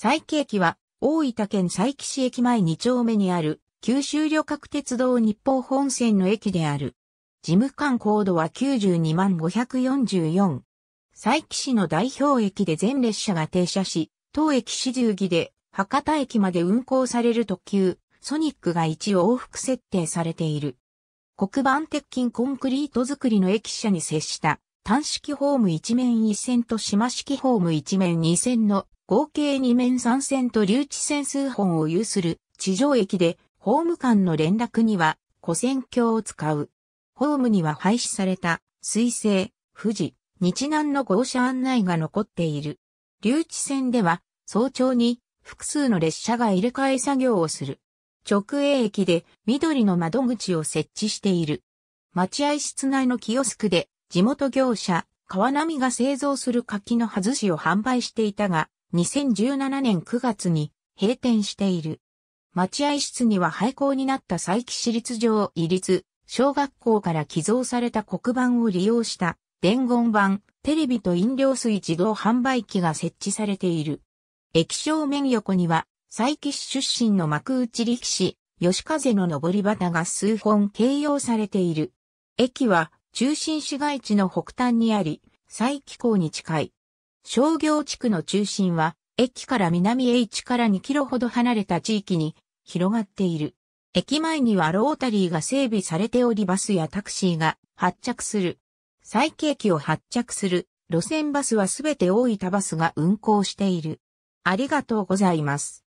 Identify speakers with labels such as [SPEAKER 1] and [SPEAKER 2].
[SPEAKER 1] 佐伯
[SPEAKER 2] 駅は、大分県佐伯市駅前2丁目にある、九州旅客鉄道日報本線の駅である。事務官高度は92万544。佐伯市の代表駅で全列車が停車し、当駅始終儀で博多駅まで運行される特急、ソニックが1往復設定されている。黒板鉄筋コンクリート造りの駅舎に接した単式ホーム一面一線と島式ホーム一面二線の合計2面3線と留置線数本を有する地上駅で、ホーム間の連絡には、古線橋を使う。ホームには廃止された、水星、富士、日南の号車案内が残っている。留置線では、早朝に複数の列車が入れ替え作業をする。直営駅で緑の窓口を設置している。待合室内のキオスクで地元業者、川波が製造する柿の外しを販売していたが、2017年9月に閉店している。待合室には廃校になった佐伯市立上伊立小学校から寄贈された黒板を利用した伝言板、テレビと飲料水自動販売機が設置されている。駅正面横には佐伯市出身の幕内力士、吉風の上り旗が数本掲揚されている。駅は中心市街地の北端にあり、佐伯港に近い。商業地区の中心は、駅から南へ1から2キロほど離れた地域に広がっている。駅前にはロータリーが整備されておりバスやタクシーが発着する。最景気を発着する路線バスはすべて大分バスが運行している。ありがとうござい
[SPEAKER 1] ます。